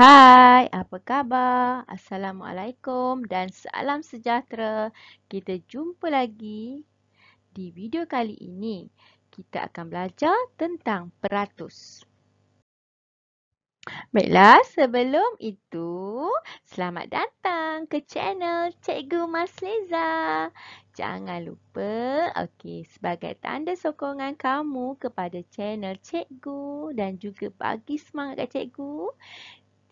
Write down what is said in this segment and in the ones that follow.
Hai, apa khabar? Assalamualaikum dan salam sejahtera. Kita jumpa lagi di video kali ini. Kita akan belajar tentang peratus. Baiklah, sebelum itu, selamat datang ke channel Cikgu Mas Leza. Jangan lupa, okey, sebagai tanda sokongan kamu kepada channel Cikgu dan juga bagi semangat ke Cikgu,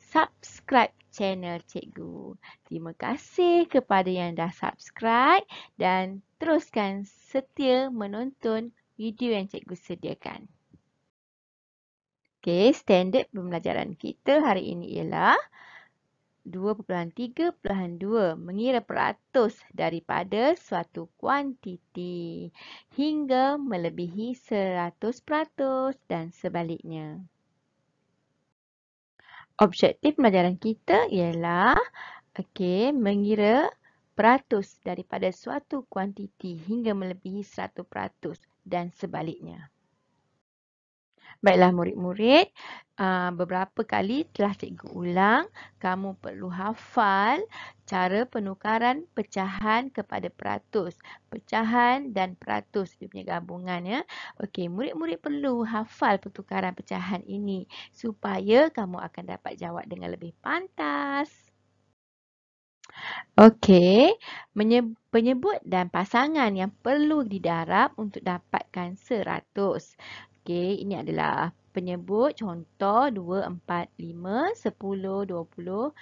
subscribe channel cikgu. Terima kasih kepada yang dah subscribe dan teruskan setia menonton video yang cikgu sediakan. Okey, standard pembelajaran kita hari ini ialah 2.3.2 mengira peratus daripada suatu kuantiti hingga melebihi 100% dan sebaliknya. Objektif pelajaran kita ialah okay, mengira peratus daripada suatu kuantiti hingga melebihi 100% dan sebaliknya. Baiklah murid-murid, ah, beberapa kali telah cikgu ulang, kamu perlu hafal cara penukaran pecahan kepada peratus. Pecahan dan peratus dia punya gabungan ya. Okey, murid-murid perlu hafal pertukaran pecahan ini supaya kamu akan dapat jawab dengan lebih pantas. Okey, penyebut dan pasangan yang perlu didarab untuk dapatkan seratus. Okey, ini adalah penyebut contoh 2, 4, 5, 10, 20, 25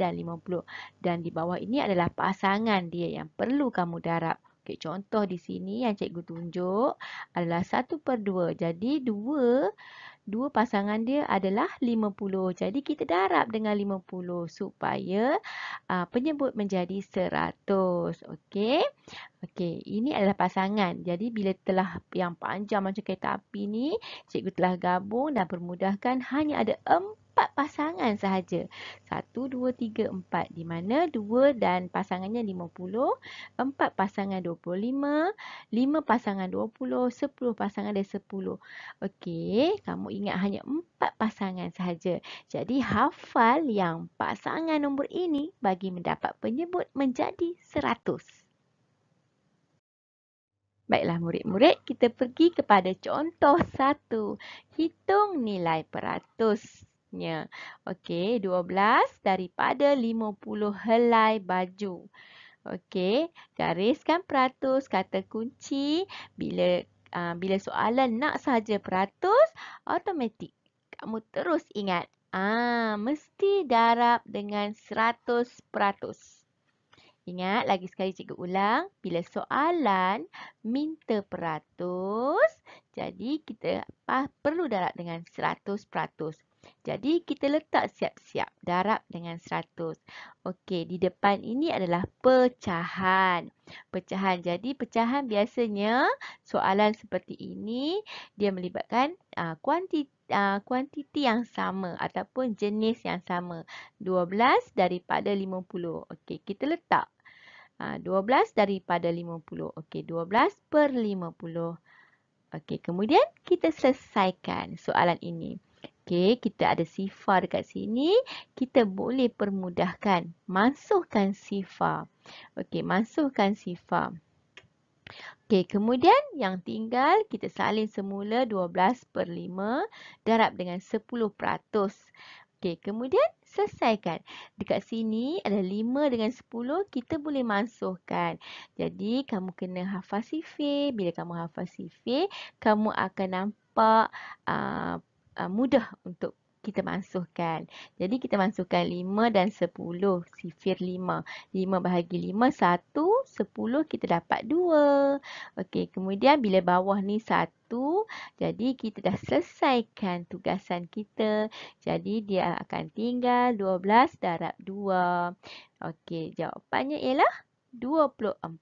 dan 50. Dan di bawah ini adalah pasangan dia yang perlu kamu darab. Okey, contoh di sini yang cikgu tunjuk adalah 1 per 2. Jadi 2 dua pasangan dia adalah 50. Jadi kita darab dengan 50 supaya uh, penyebut menjadi 100. Okey. Okey, ini adalah pasangan. Jadi bila telah yang panjang macam kereta api ni, cikgu telah gabung dan permudahkan hanya ada 4 empat pasangan sahaja. Satu, dua, tiga, empat. Di mana dua dan pasangannya lima puluh. Empat pasangan dua puluh lima. Lima pasangan dua puluh. Sepuluh pasangan ada sepuluh. Okey, kamu ingat hanya empat pasangan sahaja. Jadi, hafal yang pasangan nombor ini bagi mendapat penyebut menjadi seratus. Baiklah murid-murid, kita pergi kepada contoh satu. Hitung nilai peratus. Ya. Okey, 12 daripada 50 helai baju. Okey, gariskan peratus kata kunci bila uh, bila soalan nak saja peratus automatik. Kamu terus ingat, ah mesti darab dengan 100 peratus. Ingat lagi sekali cikgu ulang, bila soalan minta peratus, jadi kita perlu darab dengan 100 peratus. Jadi, kita letak siap-siap darab dengan 100. Okey, di depan ini adalah pecahan. Pecahan. Jadi, pecahan biasanya soalan seperti ini, dia melibatkan uh, kuantiti. Uh, kuantiti yang sama ataupun jenis yang sama 12 daripada 50 okey kita letak uh, 12 daripada 50 okey 12 per 50 okey kemudian kita selesaikan soalan ini Okey, kita ada sifar dekat sini. Kita boleh permudahkan. masukkan sifar. Okey, masukkan sifar. Okey, kemudian yang tinggal kita salin semula 12 per 5 darab dengan 10 peratus. Okey, kemudian selesaikan. Dekat sini ada 5 dengan 10, kita boleh masukkan. Jadi, kamu kena hafaz sifir. Bila kamu hafaz sifir, kamu akan nampak uh, uh, mudah untuk kita masukkan. Jadi kita masukkan 5 dan 10. Sifir 5. 5 bahagi 5, 1. 10 kita dapat 2. Okey, kemudian bila bawah ni 1. Jadi kita dah selesaikan tugasan kita. Jadi dia akan tinggal 12 darab 2. Okey, jawapannya ialah 24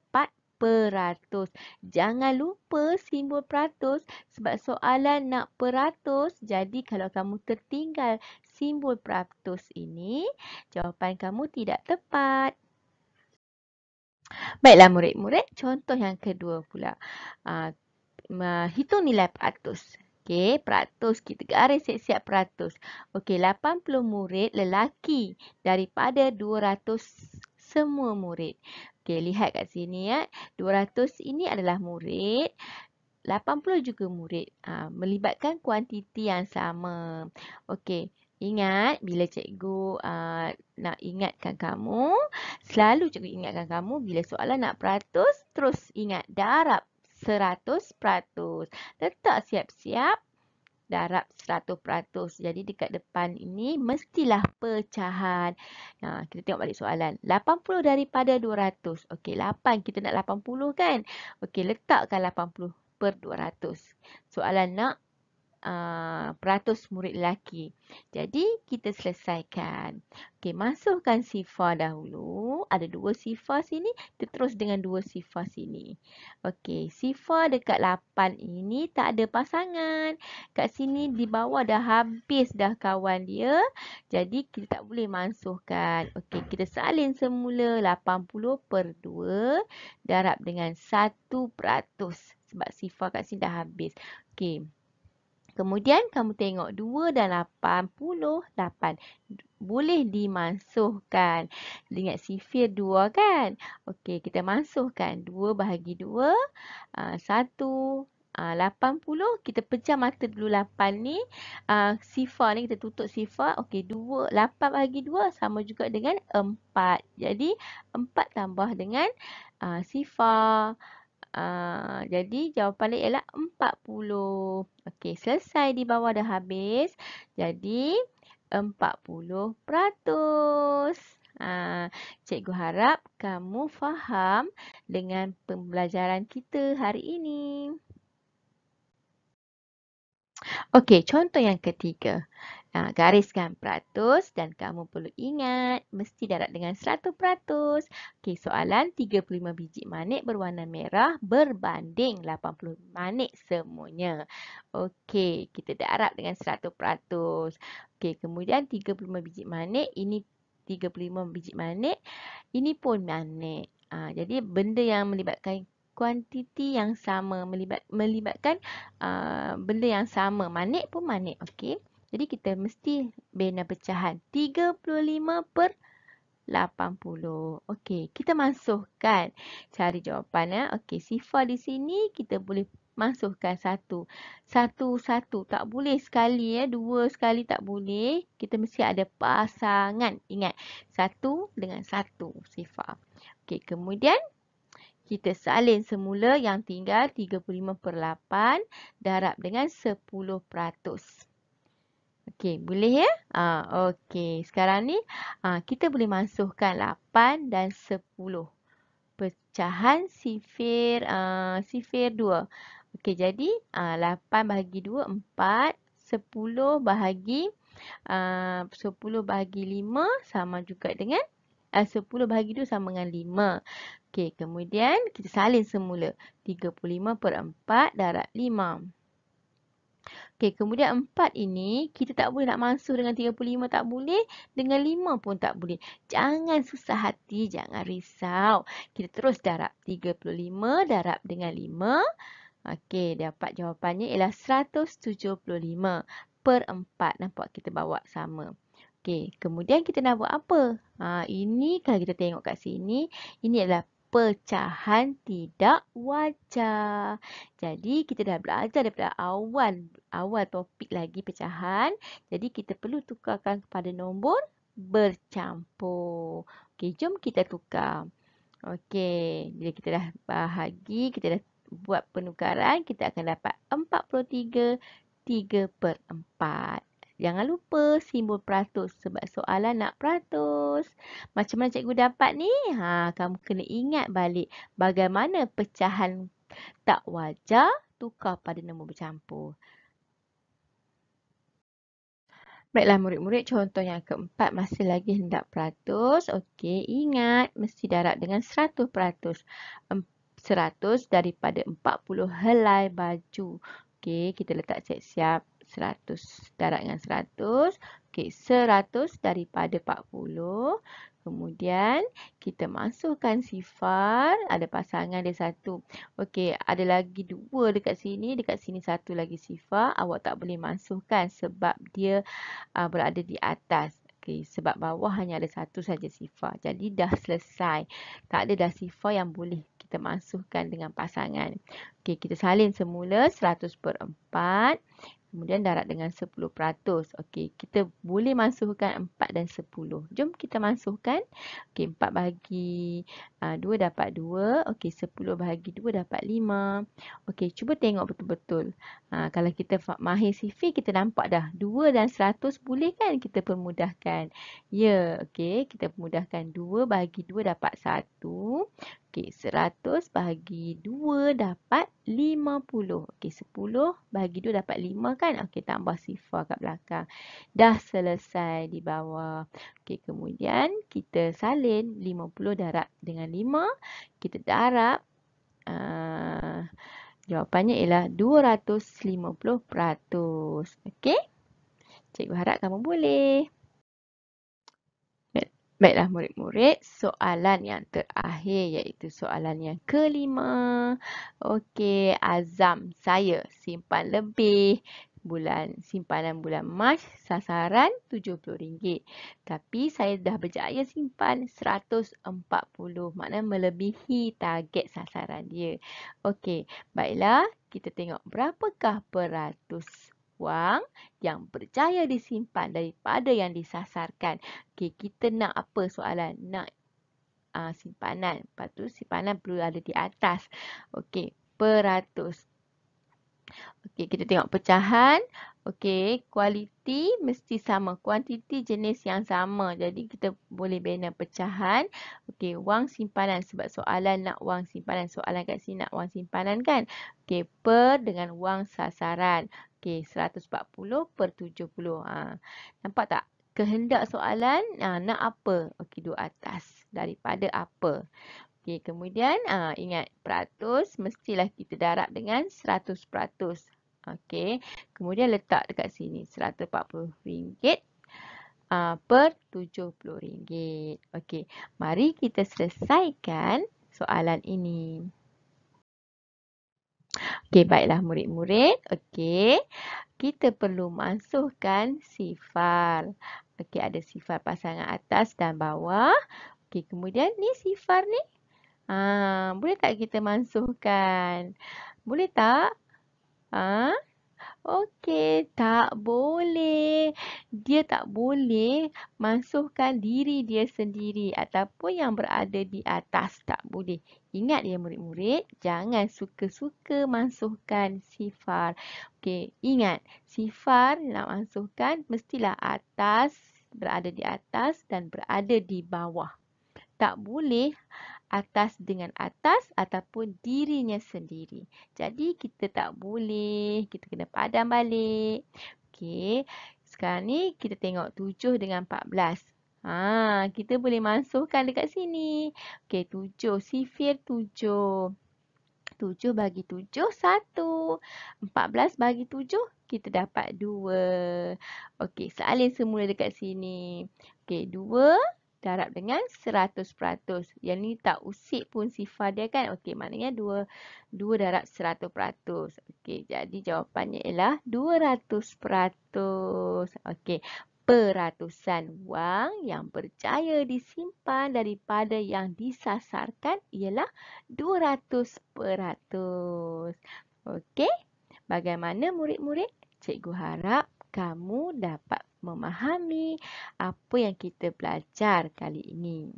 peratus. Jangan lupa simbol peratus sebab soalan nak peratus. Jadi kalau kamu tertinggal simbol peratus ini, jawapan kamu tidak tepat. Baiklah murid-murid, contoh yang kedua pula. Uh, hitung nilai peratus. Okey, peratus kita garis siap-siap peratus. Okey, 80 murid lelaki daripada 200 semua murid. Okey, lihat kat sini ya. 200 ini adalah murid. 80 juga murid. Ha, melibatkan kuantiti yang sama. Okey. Ingat, bila cikgu uh, nak ingatkan kamu, selalu cikgu ingatkan kamu bila soalan nak peratus, terus ingat darab 100 peratus. Letak siap-siap darab 100%. Jadi dekat depan ini mestilah pecahan. Ha, kita tengok balik soalan. 80 daripada 200. Okey, 8 kita nak 80 kan? Okey, letakkan 80 per 200. Soalan nak uh, peratus murid lelaki. Jadi, kita selesaikan. Okey, masukkan sifar dahulu. Ada dua sifar sini. Kita terus dengan dua sifar sini. Okey, sifar dekat 8 ini tak ada pasangan. Kat sini di bawah dah habis dah kawan dia. Jadi, kita tak boleh masukkan. Okey, kita salin semula 80 per 2. Darab dengan 1 peratus. Sebab sifar kat sini dah habis. Okey. Kemudian kamu tengok 2 dan 88. Boleh dimansuhkan. Ingat sifir 2 kan? Okey, kita mansuhkan. 2 bahagi 2. 1. 80. Kita pecah mata dulu 8 ni. Ah, sifar ni kita tutup sifar. Okey, 2. 8 bahagi 2 sama juga dengan 4. Jadi, 4 tambah dengan ah, sifar. Ah, jadi jawapan dia ialah 40. Okey, selesai di bawah dah habis. Jadi 40%. Ha, ah, cikgu harap kamu faham dengan pembelajaran kita hari ini. Okey, contoh yang ketiga. Gariskan peratus dan kamu perlu ingat mesti darat dengan 100%. Okey, soalan 35 biji manik berwarna merah berbanding 80 manik semuanya. Okey, kita darat dengan 100%. Okey, kemudian 35 biji manik ini 35 biji manik ini pun manik. Ha, jadi benda yang melibatkan kuantiti yang sama melibat, melibatkan uh, benda yang sama manik pun manik. Okey. Jadi kita mesti bina pecahan 35 per 80. Okey, kita masukkan cari jawapan ya. Okey, sifar di sini kita boleh masukkan satu. Satu, satu. Tak boleh sekali ya. Dua sekali tak boleh. Kita mesti ada pasangan. Ingat, satu dengan satu sifar. Okey, kemudian kita salin semula yang tinggal 35 per 8 darab dengan 10 peratus. Okey, boleh ya? Ah, Okey, sekarang ni ah, kita boleh masukkan 8 dan 10. Pecahan sifir, ah, sifir 2. Okey, jadi ah, 8 bahagi 2, 4. 10 bahagi, ah, 10 bahagi 5 sama juga dengan ah, 10 bahagi 2 sama dengan 5. Okey, kemudian kita salin semula. 35 per 4 darab 5. Okey, kemudian 4 ini kita tak boleh nak mansuh dengan 35 tak boleh, dengan 5 pun tak boleh. Jangan susah hati, jangan risau. Kita terus darab 35 darab dengan 5. Okey, dapat jawapannya ialah 175 per 4. Nampak kita bawa sama. Okey, kemudian kita nak buat apa? Ha, ini kalau kita tengok kat sini, ini adalah pecahan tidak wajar. Jadi kita dah belajar daripada awal awal topik lagi pecahan. Jadi kita perlu tukarkan kepada nombor bercampur. Okey, jom kita tukar. Okey, bila kita dah bahagi, kita dah buat penukaran, kita akan dapat 43 3 per 4. Jangan lupa simbol peratus sebab soalan nak peratus. Macam mana cikgu dapat ni? Ha, kamu kena ingat balik bagaimana pecahan tak wajar tukar pada nombor bercampur. Baiklah murid-murid, contoh yang keempat masih lagi hendak peratus. Okey, ingat mesti darab dengan seratus peratus. seratus daripada empat puluh helai baju. Okey, kita letak cek siap. 100. Darat dengan 100. Okey, 100 daripada 40. Kemudian, kita masukkan sifar. Ada pasangan dia satu. Okey, ada lagi dua dekat sini. Dekat sini satu lagi sifar. Awak tak boleh masukkan sebab dia uh, berada di atas. Okay, sebab bawah hanya ada satu saja sifar. Jadi dah selesai. Tak ada dah sifar yang boleh kita masukkan dengan pasangan. Okey, kita salin semula 100 per 4. Kemudian darat dengan 10%. Okey, kita boleh masukkan 4 dan 10. Jom kita masukkan Okey, 4 bahagi uh, 2 dapat 2. Okey, 10 bahagi 2 dapat 5. Okey, cuba tengok betul-betul. Uh, kalau kita mahir sifir, kita nampak dah 2 dan 100 boleh kan kita permudahkan. Ya, yeah, okey. Kita permudahkan 2 bahagi 2 dapat 1. Okey, 100 bahagi 2 dapat 50. Okey, 10 bagi 2 dapat 5 kan? Okey, tambah sifar kat belakang. Dah selesai di bawah. Okey, kemudian kita salin 50 darab dengan 5. Kita darab. Uh, jawapannya ialah 250%. Okey? Cikgu harap kamu boleh. Baiklah murid-murid, soalan yang terakhir iaitu soalan yang kelima. Okey, azam saya simpan lebih bulan simpanan bulan Mac sasaran RM70. Tapi saya dah berjaya simpan RM140, maknanya melebihi target sasaran dia. Okey, baiklah kita tengok berapakah peratus wang yang berjaya disimpan daripada yang disasarkan. Okey, kita nak apa soalan? Nak uh, simpanan. Lepas tu simpanan perlu ada di atas. Okey, peratus. Okey, kita tengok pecahan. Okey, kualiti mesti sama. Kuantiti jenis yang sama. Jadi, kita boleh bina pecahan. Okey, wang simpanan. Sebab soalan nak wang simpanan. Soalan kat sini nak wang simpanan kan? Okey, per dengan wang sasaran. Okey, 140 per 70. Ha. Nampak tak? Kehendak soalan ha, nak apa? Okey, dua atas daripada apa? Okey, kemudian ha, ingat peratus mestilah kita darab dengan 100 peratus. Okey, kemudian letak dekat sini RM140 ha, per RM70. Okey, mari kita selesaikan soalan ini. Okey, baiklah murid-murid. Okey, kita perlu masukkan sifar. Okey, ada sifar pasangan atas dan bawah. Okey, kemudian ni sifar ni. Ha, boleh tak kita masukkan? Boleh tak? Haa? Okey, tak boleh. Dia tak boleh masukkan diri dia sendiri ataupun yang berada di atas tak boleh. Ingat ya murid-murid, jangan suka-suka masukkan sifar. Okey, ingat, sifar nak masukkan mestilah atas, berada di atas dan berada di bawah. Tak boleh uh, atas dengan atas ataupun dirinya sendiri. Jadi kita tak boleh, kita kena padam balik. Okey, sekarang ni kita tengok 7 dengan 14. Ha, kita boleh masukkan dekat sini. Okey, 7, sifir 7. 7 bagi 7, 1. 14 bagi 7, kita dapat 2. Okey, salin semula dekat sini. Okey, 2 darab dengan 100%. Yang ni tak usik pun sifar dia kan. Okey, maknanya 2 2 darab 100%. Okey, jadi jawapannya ialah 200%. Okey. Peratusan wang yang berjaya disimpan daripada yang disasarkan ialah 200%. Okey? Bagaimana murid-murid? Cikgu harap kamu dapat memahami apa yang kita belajar kali ini.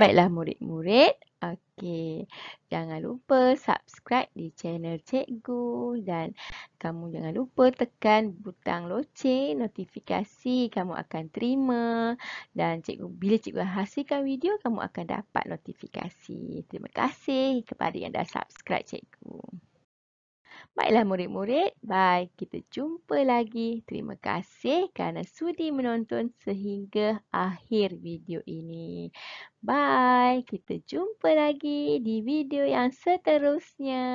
Baiklah murid-murid, okey. Jangan lupa subscribe di channel cikgu dan kamu jangan lupa tekan butang loceng notifikasi kamu akan terima dan cikgu bila cikgu hasilkan video kamu akan dapat notifikasi. Terima kasih kepada yang dah subscribe cikgu. Baiklah murid-murid, bye. Kita jumpa lagi. Terima kasih kerana sudi menonton sehingga akhir video ini. Bye. Kita jumpa lagi di video yang seterusnya.